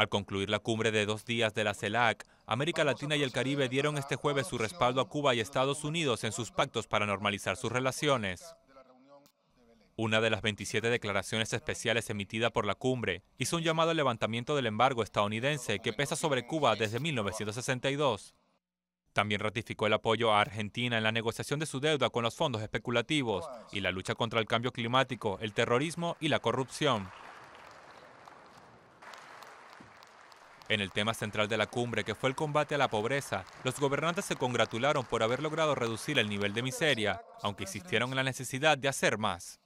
Al concluir la cumbre de dos días de la CELAC, América Latina y el Caribe dieron este jueves su respaldo a Cuba y Estados Unidos en sus pactos para normalizar sus relaciones. Una de las 27 declaraciones especiales emitidas por la cumbre hizo un llamado al levantamiento del embargo estadounidense que pesa sobre Cuba desde 1962. También ratificó el apoyo a Argentina en la negociación de su deuda con los fondos especulativos y la lucha contra el cambio climático, el terrorismo y la corrupción. En el tema central de la cumbre, que fue el combate a la pobreza, los gobernantes se congratularon por haber logrado reducir el nivel de miseria, aunque insistieron en la necesidad de hacer más.